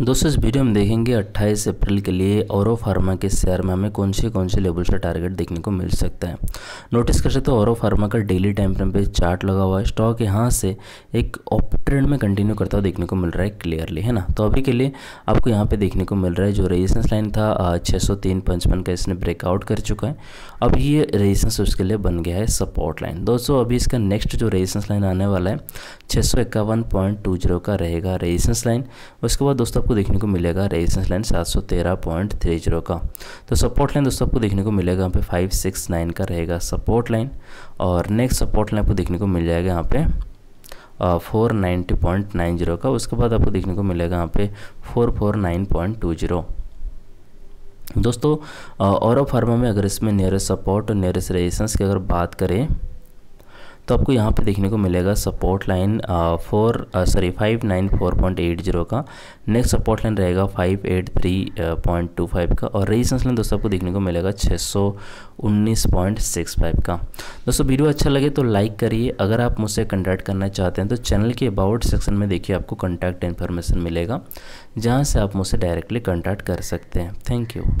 दोस्तों इस वीडियो में देखेंगे 28 अप्रैल के लिए औरो फार्मा के शेयर में हमें कौन से कौन से लेवल से टारगेट देखने को मिल सकता है नोटिस कर सकते हो औरो फार्मा का डेली टाइम फ्रेम पे चार्ट लगा हुआ है स्टॉक यहाँ से एक ऑप ट्रेंड में कंटिन्यू करता हुआ देखने को मिल रहा है क्लियरली है ना तो अभी के लिए आपको यहाँ पर देखने को मिल रहा है जो रेजिस्टेंस लाइन था छः सौ का इसने ब्रेकआउट कर चुका है अब ये रेजिस्टेंस उसके लिए बन गया है सपोर्ट लाइन दोस्तों अभी इसका नेक्स्ट जो रेजिस्टेंस लाइन आने वाला है छः का रहेगा रेजिस्टेंस लाइन उसके बाद दोस्तों आपको देखने को मिलेगा रेजिस्टेंस लाइन सात सौ तेरह पॉइंट थ्री जीरो का तो सपोर्ट लाइन दोस्तों आपको देखने को मिलेगा यहाँ पे फाइव सिक्स नाइन का रहेगा सपोर्ट लाइन और नेक्स्ट सपोर्ट लाइन आपको देखने को मिल जाएगा यहाँ पे four ninety point nine zero का उसके बाद आपको देखने को मिलेगा यहाँ पे four four nine point two zero दोस्तों और फार्मा में अगर इसमें नियरेस्ट सपोर्ट और नियरेस्ट रेजिस्टेंस की अगर बात करें तो आपको यहाँ पे देखने को मिलेगा support line four sorry five nine four point eight zero का नेक्स्ट सपोर्ट लाइन रहेगा five eight three point two five का और रेजिस्टेंस लाइन दोस्तों आपको देखने को मिलेगा छः सौ उन्नीस पॉइंट सिक्स फाइव का दोस्तों वीडियो अच्छा लगे तो लाइक करिए अगर आप मुझसे कंटैक्ट करना चाहते हैं तो चैनल के अबाउट सेक्शन में देखिए आपको कॉन्टैक्ट इन्फॉर्मेशन मिलेगा जहाँ से आप मुझसे डायरेक्टली कंटैक्ट कर सकते हैं थैंक यू